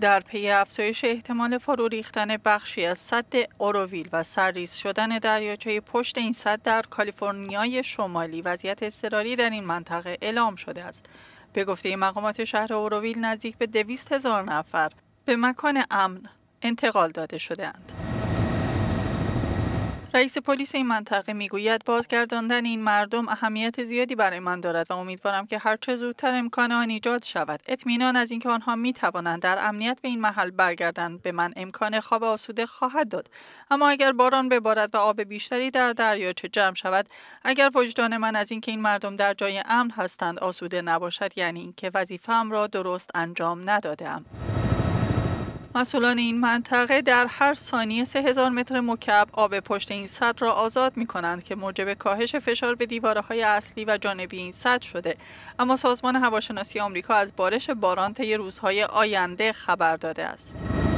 در پی افزایش احتمال فرو ریختن بخشی از سد اوروویل و سرریز شدن دریاچه پشت این سد در کالیفرنیای شمالی وضعیت اضطراری در این منطقه اعلام شده است به گفته مقامات شهر اوروویل نزدیک به دویست هزار نفر به مکان امن انتقال داده شدهاند. رئیس پلیس این منطقه میگوید بازگرداندن این مردم اهمیت زیادی برای من دارد و امیدوارم که چه زودتر امکان آن ایجاد شود اطمینان از اینکه آنها می توانند در امنیت به این محل برگردند به من امکان خواب آسوده خواهد داد اما اگر باران ببارد و آب بیشتری در دریاچه جمع شود اگر وجدان من از اینکه این مردم در جای امن هستند آسوده نباشد یعنی اینکه وظیفه‌ام را درست انجام ندادهام مسئولان این منطقه در هر ثانیه 3000 متر مکعب آب پشت این سد را آزاد می کنند که موجب کاهش فشار به های اصلی و جانبی این سد شده اما سازمان هواشناسی آمریکا از بارش باران طی روزهای آینده خبر داده است